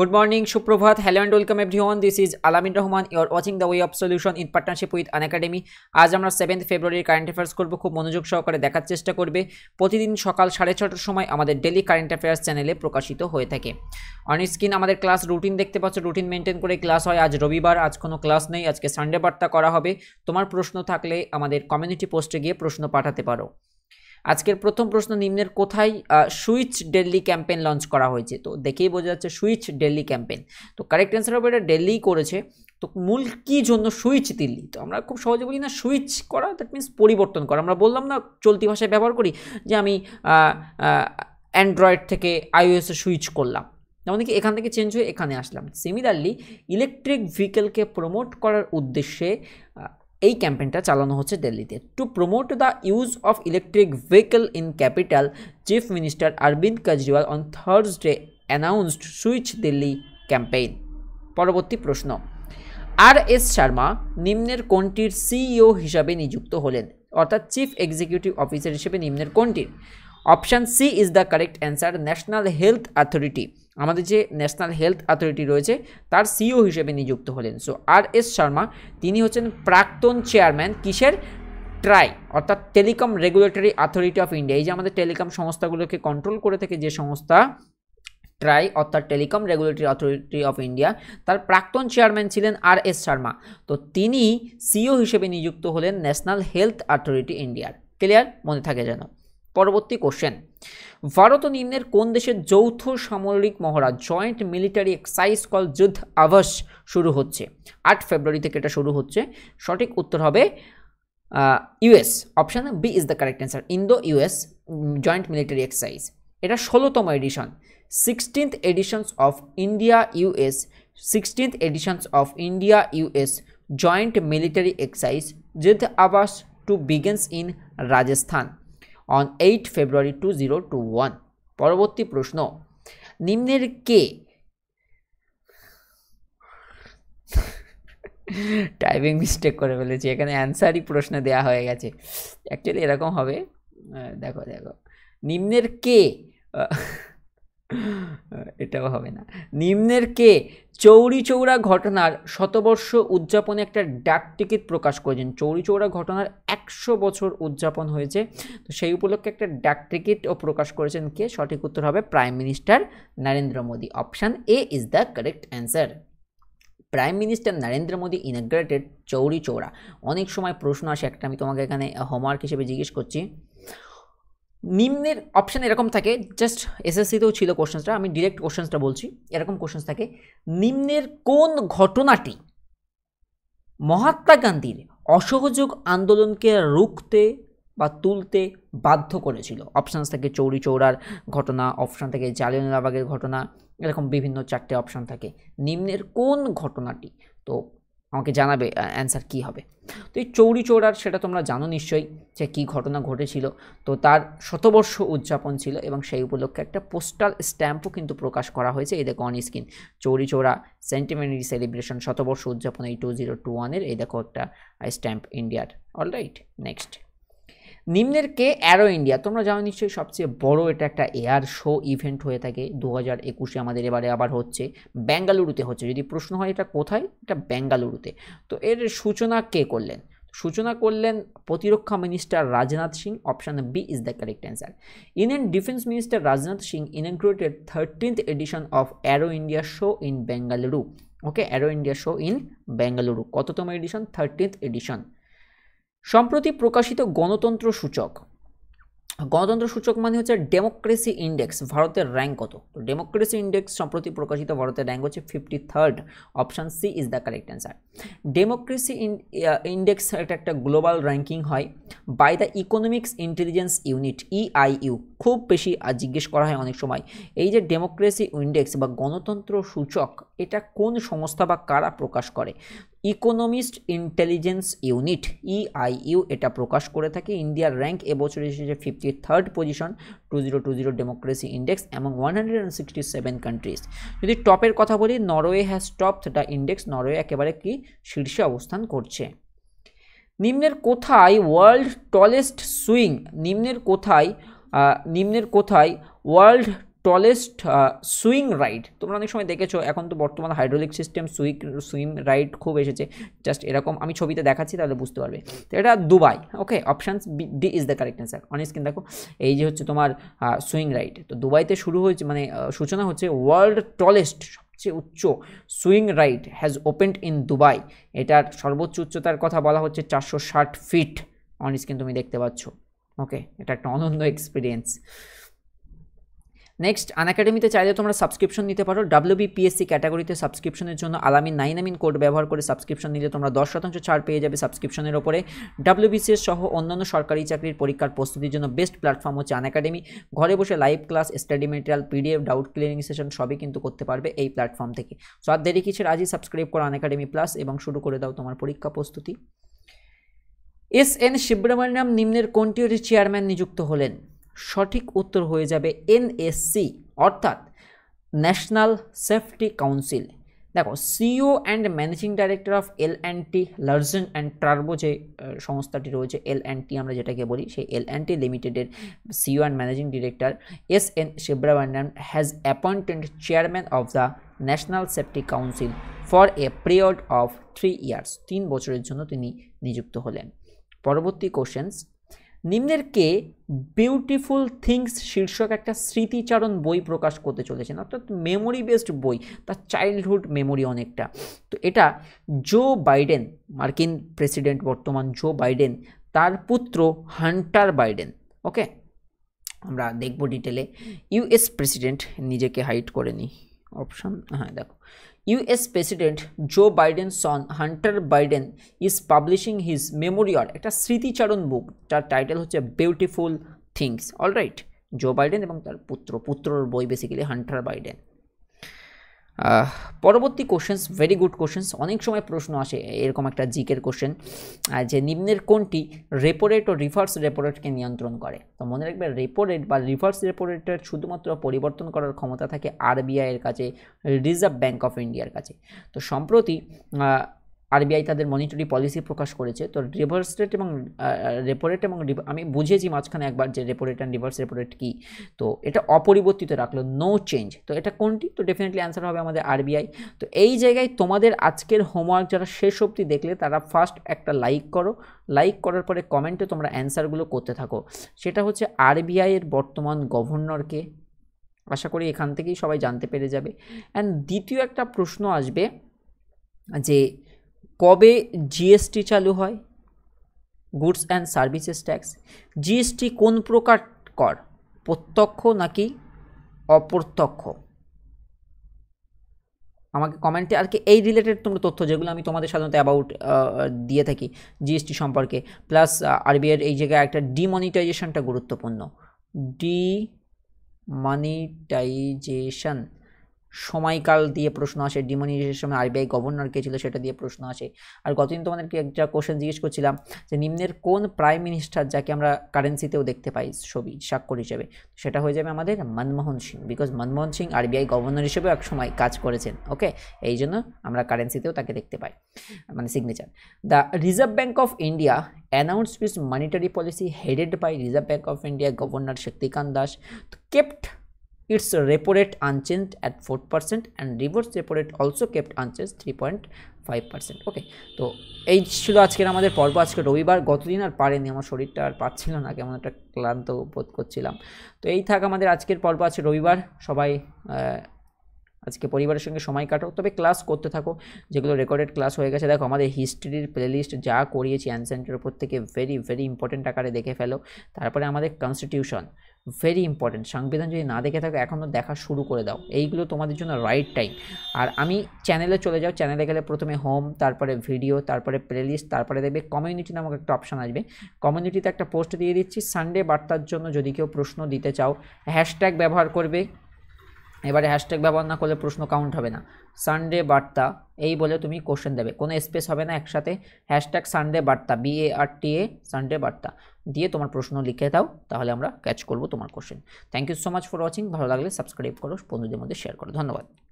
Good morning সুপ্রভাত Hello and welcome everyone. This is Alamin Rahman. You are watching The Way of Solution in partnership with An আজ আমরা seventh ফেব্রুয়ারির current affairs করবো খুব মনোযোগ সহকারে দেখার চেষ্টা করবে প্রতিদিন সকাল সাড়ে ছটার সময় আমাদের ডেলি কারেন্ট অ্যাফেয়ার্স চ্যানেলে প্রকাশিত হয়ে থাকে অন স্ক্রিন আমাদের ক্লাস রুটিন দেখতে পাচ্ছ রুটিন মেনটেন করে ক্লাস হয় আজ রবিবার আজ কোনো ক্লাস নেই আজকে সানডে বার্তা করা হবে তোমার প্রশ্ন থাকলে আমাদের কমিউনিটি পোস্টে গিয়ে প্রশ্ন পাঠাতে পারো আজকের প্রথম প্রশ্ন নিম্নের কোথায় সুইচ ডেলি ক্যাম্পেন লঞ্চ করা হয়েছে তো দেখেই বোঝা যাচ্ছে সুইচ ডেলি ক্যাম্পেন তো কারেক্ট অ্যান্সার হবে এটা ডেলি করেছে তো মূল কী জন্য সুইচ দিল্লি তো আমরা খুব সহজে বলি না সুইচ করা দ্যাট মিন্স পরিবর্তন করা আমরা বললাম না চলতি ভাষায় ব্যবহার করি যে আমি অ্যান্ড্রয়েড থেকে আইওএসে সুইচ করলাম যেমন কি এখান থেকে চেঞ্জ হয়ে এখানে আসলাম সিমিলারলি ইলেকট্রিক ভেহিকেলকে প্রমোট করার উদ্দেশ্যে এই ক্যাম্পেইনটা চালানো হচ্ছে দিল্লিতে to promote the use of electric vehicle in capital chief minister Arvind Kejriwal on Thursday announced switch Delhi campaign পরবর্তী প্রশ্ন আর এস শর্মা নিম্নের কোনটির সিইও e হিসাবে নিযুক্ত হলেন অর্থাৎ চিফ এক্সিকিউটিভ অফিসার হিসেবে নিম্নের কোনটির option C is the correct answer national health authority আমাদের যে ন্যাশনাল হেলথ অথরিটি রয়েছে তার সিও e হিসেবে নিযুক্ত হলেন সো আর এস শর্মা তিনি হচ্ছেন প্রাক্তন চেয়ারম্যান কিসের ট্রাই অর্থাৎ telecom regulatory authority of India এই যে আমাদের টেলিকম সংস্থাগুলোকে কন্ট্রোল করে থাকে যে সংস্থা ট্রাই অর্থাৎ telecom regulatory authority of India তার প্রাক্তন চেয়ারম্যান ছিলেন আর এস শর্মা তো তিনি সিও e হিসেবে নিযুক্ত হলেন ন্যাশনাল হেলথ অথরিটি ইন্ডিয়ার ক্লিয়ার মনে থাকে যেন পরবর্তী কোশ্চেন ভারত ও নিম্নের কোন দেশের যৌথ সামরিক মহড়া জয়েন্ট মিলিটারি এক্সাইজ কল যুদ্ধ আভাস শুরু হচ্ছে আট ফেব্রুয়ারি থেকে এটা শুরু হচ্ছে সঠিক উত্তর হবে US option B is the correct answer Indo US joint military exercise এটা ষোলোতম edition sixteenth editions of India US sixteenth editions of India US joint military exercise Yudh Abhyas to begins in Rajasthan on eight February two zero two one পরবর্তী প্রশ্ন নিম্নের কে typing mistake করে ফেলেছি এখানে অ্যান্সারই প্রশ্ন দেয়া হয়ে গেছে অ্যাকচুয়ালি এরকম হবে দেখো দেখো নিম্নের কে এটাও হবে না নিম্নের কে চৌরি চৌরা ঘটনার শতবর্ষ উদযাপনে একটা ডাক টিকিট প্রকাশ করেছেন চৌরি চৌরা ঘটনার একশো বছর উদযাপন হয়েছে তো সেই উপলক্ষে একটা ডাক টিকিটও প্রকাশ করেছেন কে সঠিক উত্তর হবে prime minister Narendra Modi option A is the correct answer prime minister Narendra Modi inaugurated Chauri Chaura অনেক সময় প্রশ্ন আসে একটা আমি তোমাকে এখানে হোমওয়ার্ক হিসেবে জিজ্ঞেস করছি নিম্নের অপশান এরকম থাকে জাস্ট এসএসসিতেও ছিল কোশ্চেন্সটা আমি ডিরেক্ট কোশ্চেন্সটা বলছি এরকম কোশ্চেন্স থাকে নিম্নের কোন ঘটনাটি মহাত্মা গান্ধীর অসহযোগ আন্দোলনকে রুখতে বা তুলতে বাধ্য করেছিল অপশানস থাকে চৌরি চৌড়ার ঘটনা অপশান থেকে জালিয়ানওয়ালাবাগের ঘটনা এরকম বিভিন্ন চারটে অপশান থাকে নিম্নের কোন ঘটনাটি তো আমাকে জানাবে অ্যান্সার কি হবে তো এই চৌরি চৌরার সেটা তোমরা জানো নিশ্চয়ই যে কী ঘটনা ঘটেছিল তো তার শতবর্ষ উদযাপন ছিল এবং সেই উপলক্ষে একটা পোস্টাল স্ট্যাম্পও কিন্তু প্রকাশ করা হয়েছে এই দেখো on screen Chauri Chaura centenary celebration শতবর্ষ উদযাপন এই টু জিরো টু ওয়ানের এই দেখো একটা স্ট্যাম্প ইন্ডিয়ার অল রাইট নেক্সট নিম্নের কে অ্যারো ইন্ডিয়া তোমরা জানো নিশ্চয়ই সবচেয়ে বড় এটা একটা এয়ার শো ইভেন্ট হয়ে থাকে দু হাজার একুশে আমাদের এবারে আবার হচ্ছে বেঙ্গালুরুতে হচ্ছে যদি প্রশ্ন হয় এটা কোথায় এটা বেঙ্গালুরুতে তো এর সূচনা কে করলেন সূচনা করলেন প্রতিরক্ষা minister Rajnath Singh option B is the correct answer Indian defence minister Rajnath Singh inaugurated thirteenth edition of aero India show in Bengaluru okay aero India show in Bengaluru কততম এডিশন থার্টিন্থ এডিশন সম্প্রতি প্রকাশিত গণতন্ত্র সূচক গণতন্ত্র সূচক মানে হচ্ছে ডেমোক্রেসি ইন্ডেক্স ভারতের র্যাঙ্ক কত তো ডেমোক্রেসি ইন্ডেক্স সম্প্রতি প্রকাশিত ভারতের র্যাঙ্ক হচ্ছে fifty third option C is the correct answer democracy index একটা একটা গ্লোবাল র্যাঙ্কিং হয় by the economics intelligence unit EIU খুব বেশি জিজ্ঞেস করা হয় অনেক সময় এই যে ডেমোক্রেসি ইন্ডেক্স বা গণতন্ত্র সূচক এটা কোন সংস্থা বা কারা প্রকাশ করে economist intelligence unit EIU e এটা প্রকাশ করে থাকে ইন্ডিয়ার র্যাঙ্ক এবছর এসেছে fifty third position two zero two zero democracy index এবং one hundred and sixty seven countries যদি টপের কথা বলি Norway has top the index Norway একেবারে কি শীর্ষে অবস্থান করছে নিম্নের কোথায় ওয়ার্ল্ড টলেস্ট সুইং নিম্নের কোথায় নিম্নের কোথায় ওয়ার্ল্ড টলেস্ট সুইং রাইড তোমরা অনেক সময় দেখেছো এখন তো বর্তমানে hydraulic system swing swing ride খুব এসেছে জাস্ট এরকম আমি ছবিতে দেখাচ্ছি তাহলে বুঝতে পারবে তো এটা Dubai okay options D is the correct answer অনেক স্ক্রিন দেখো এই যে হচ্ছে তোমার সুইং রাইড তো দুবাইতে শুরু হয়েছে মানে সূচনা হচ্ছে ওয়ার্ল্ড টলেস্ট সবচেয়ে উচ্চ swing ride has opened in Dubai এটার সর্বোচ্চ উচ্চতার কথা বলা হচ্ছে চারশো ষাট ফিট অন স্ক্রিন তুমি দেখতে পাচ্ছ ওকে এটা একটা অনন্য এক্সপিরিয়েন্স নেক্সট আনএকাডেমিতে চাইলে তোমরা সাবস্ক্রিপশন নিতে পারো ডাব্লিউ বিপিএসসি ক্যাটাগরিতে সাবস্ক্রিপশনের জন্য আলামি নাইন আমিন কোড ব্যবহার করে সাবস্ক্রিপশন নিলে তোমরা দশ শতাংশ ছাড় পেয়ে যাবে সাবস্ক্রিপশনের ওপরে বিসিএস সহ অন্যান্য সরকারি চাকরির পরীক্ষার প্রস্তুতির জন্য বেস্ট প্ল্যাটফর্ম হচ্ছে আনএকাডেমি ঘরে বসে live class study material PDF doubt clearing session সবই কিন্তু করতে পারবে এই প্ল্যাটফর্ম থেকে সো আর দেরি কিছু আজই সাবস্ক্রাইব করো আনএকাডেমি প্লাস এবং শুরু করে দাও তোমার পরীক্ষা প্রস্তুতি এস এন শিবরামান্যাম নিম্নের কোনটির চেয়ারম্যান নিযুক্ত হলেন সঠিক উত্তর হয়ে যাবে এনএসসি অর্থাৎ ন্যাশনাল সেফটি কাউন্সিল দেখো CEO and managing director of L and T Larsen and টার্বো যে সংস্থাটি রয়েছে এল অ্যান্ড টি আমরা যেটাকে বলি সেই এল অ্যান্ড টি লিমিটেডের CEO and managing director S N Subrahmanyan has appointed chairman of the national safety council for a period of three years তিন বছরের জন্য তিনি নিযুক্ত হলেন পরবর্তী কোশ্চেন্স নিম্নের কে বিউটিফুল থিংস শীর্ষক একটা স্মৃতিচারণ বই প্রকাশ করতে চলেছেন অর্থাৎ মেমোরি বেসড বই তার চাইল্ডহুড মেমোরি অনেকটা তো এটা জো বাইডেন মার্কিন প্রেসিডেন্ট বর্তমান জো বাইডেন তার পুত্র হান্টার বাইডেন ওকে আমরা দেখব ডিটেলে ইউএস প্রেসিডেন্ট নিজেকে হাইট করে নিই অপশান হ্যাঁ দেখো US president Joe Biden son Hunter Biden is publishing his memorial একটা স্মৃতিচারণ বুক যার টাইটেল হচ্ছে beautiful things alright Joe Biden এবং তার পুত্র পুত্রর বই বেসিক্যালি হান্টার বাইডেন পরবর্তী কোশ্চেন্স ভেরি গুড কোশ্চেন্স অনেক সময় প্রশ্ন আসে এরকম একটা জিকের কোশ্চেন যে নিম্নের কোনটি রেপো রেট ও রিভার্স রেপো রেটকে নিয়ন্ত্রণ করে তো মনে রাখবে রেপো রেট বা রিভার্স রেপো রেটের শুধুমাত্র পরিবর্তন করার ক্ষমতা থাকে আরবিআইয়ের কাছে রিজার্ভ ব্যাঙ্ক অফ ইন্ডিয়ার কাছে তো সম্প্রতি আরবিআই তাদের মনিটরি পলিসি প্রকাশ করেছে তো রিভার্স রেট এবং রেপো রেট এবং আমি বুঝেছি মাঝখানে একবার যে repo rate and reverse repo rate কী তো এটা অপরিবর্তিত রাখলো নো চেঞ্জ তো এটা কোনটি তো ডেফিনেটলি অ্যান্সার হবে আমাদের আরবিআই তো এই জায়গায় তোমাদের আজকের হোমওয়ার্ক যারা শেষ অবধি দেখলে তারা ফার্স্ট একটা লাইক করো লাইক করার পরে কমেন্টে তোমরা অ্যান্সারগুলো করতে থাকো সেটা হচ্ছে আরবিআইয়ের বর্তমান গভর্নরকে আশা করি এখান থেকেই সবাই জানতে পেরে যাবে অ্যান্ড দ্বিতীয় একটা প্রশ্ন আসবে যে কবে জিএসটি চালু হয় goods and services tax GST কোন প্রকার কর প্রত্যক্ষ নাকি অপ্রত্যক্ষ আমাকে কমেন্টে আর কি এই রিলেটেড তোমরা তথ্য যেগুলো আমি তোমাদের সাধারণত অ্যাবাউট দিয়ে থাকি জিএসটি সম্পর্কে প্লাস আরবিআইয়ের এই জায়গায় একটা ডিমনিটাইজেশনটা গুরুত্বপূর্ণ ডিমানিটাইজেশন সময়কাল দিয়ে প্রশ্ন আসে ডিমনিজেশনের সময় আরবিআই গভর্নর কে ছিল সেটা দিয়ে প্রশ্ন আসে আর গতদিন তোমাদেরকে একটা কোশ্চেন জিজ্ঞেস করছিলাম যে নিম্নের কোন প্রাইম মিনিস্টার যাকে আমরা কারেন্সিতেও দেখতে পাই ছবি স্বাক্ষর হিসেবে সেটা হয়ে যাবে আমাদের Manmohan Singh because Manmohan Singh RBI governor হিসেবেও এক সময় কাজ করেছেন ওকে এই জন্য আমরা কারেন্সিতেও তাকে দেখতে পাই মানে signature the reserve bank of India announce its monetary policy headed by reserve bank of India governor Shaktikanta Das kept its repo rate unchanged at 4% and reverse repo rate also kept unchanged 3.5% okay তো এই ছিল আজকের আমাদের পর্ব আজকে রবিবার গতদিন আর পারেনি আমার শরীরটা আর পাচ্ছিল না কেমন একটা ক্লান্ত বোধ করছিলাম তো এই থাক আমাদের আজকের পর্ব আছে রবিবার সবাই আজকে পরিবারের সঙ্গে সময় কাটো তবে ক্লাস করতে থাকো যেগুলো রেকর্ডেড ক্লাস হয়ে গেছে দেখো আমাদের হিস্ট্রির প্লেলিস্ট যা করিয়েছি অ্যানসেন্টের উপর থেকে ভেরি ভেরি ইম্পর্টেন্ট আকারে দেখে ফেলো তারপরে আমাদের কনস্টিটিউশন ভেরি ইম্পর্টেন্ট সংবিধান যদি না দেখে থাকো এখনও দেখা শুরু করে দাও এইগুলো তোমাদের জন্য রাইট টাইম আর আমি চ্যানেলে চলে যাও চ্যানেলে গেলে প্রথমে হোম তারপরে ভিডিও তারপরে প্লেলিস্ট তারপরে দেখবে কমিউনিটি নামক একটা অপশান আসবে কমিউনিটিতে একটা পোস্ট দিয়ে দিচ্ছি সানডে বার্তার জন্য যদি কেউ প্রশ্ন দিতে চাও হ্যাশট্যাগ ব্যবহার করবে এবারে হ্যাশট্যাগ ব্যবহার না করলে প্রশ্ন কাউন্ট হবে না সানডে বার্তা এই বলে তুমি কোশ্চেন দেবে কোনো স্পেস হবে না একসাথে হ্যাশট্যাগ সানডে বার্তা B A R T A Sunday বার্তা দিয়ে তোমার প্রশ্ন লিখে দাও তাহলে আমরা ক্যাচ করব তোমার question thank you so much for watching ভালো লাগলে সাবস্ক্রাইব করো বন্ধুদের মধ্যে শেয়ার করো ধন্যবাদ